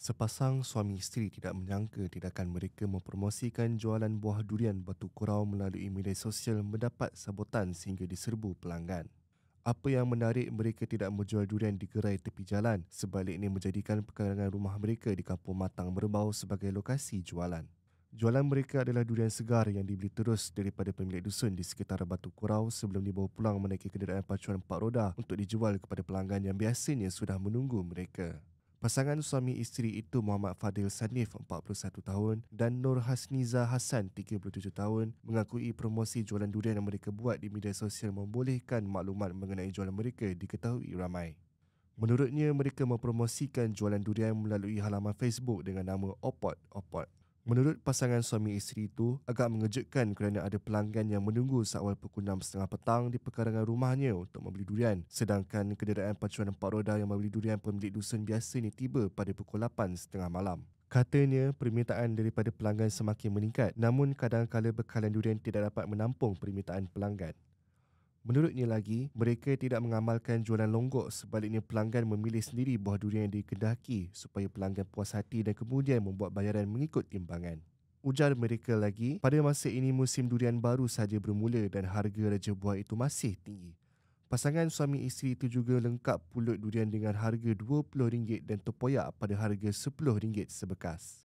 Sepasang suami isteri tidak menyangka tindakan mereka mempromosikan jualan buah durian batu kurau melalui media sosial mendapat sabotan sehingga diserbu pelanggan. Apa yang menarik mereka tidak menjual durian di gerai tepi jalan sebaliknya menjadikan pekarangan rumah mereka di kampung Matang Merbau sebagai lokasi jualan. Jualan mereka adalah durian segar yang dibeli terus daripada pemilik dusun di sekitar Batu Kurau sebelum dibawa pulang menaiki kenderaan pacuan empat roda untuk dijual kepada pelanggan yang biasanya sudah menunggu mereka. Pasangan suami isteri itu Muhammad Fadil Sanif 41 tahun dan Nur Hasniza Hasan 37 tahun mengakui promosi jualan durian yang mereka buat di media sosial membolehkan maklumat mengenai jualan mereka diketahui ramai. Menurutnya mereka mempromosikan jualan durian melalui halaman Facebook dengan nama Opot Opot. Menurut pasangan suami isteri itu, agak mengejutkan kerana ada pelanggan yang menunggu seawal pukul 6.30 petang di pekarangan rumahnya untuk membeli durian. Sedangkan kenderaan pacuan empat roda yang membeli durian pemilik dusun biasa ini tiba pada pukul 8.30 malam. Katanya permintaan daripada pelanggan semakin meningkat namun kadang-kadang bekalan durian tidak dapat menampung permintaan pelanggan. Menurutnya lagi, mereka tidak mengamalkan jualan longgok sebaliknya pelanggan memilih sendiri buah durian yang dikendaki supaya pelanggan puas hati dan kemudian membuat bayaran mengikut timbangan. Ujar mereka lagi, pada masa ini musim durian baru saja bermula dan harga raja buah itu masih tinggi. Pasangan suami isteri itu juga lengkap pulut durian dengan harga RM20 dan terpoyak pada harga RM10 sebekas.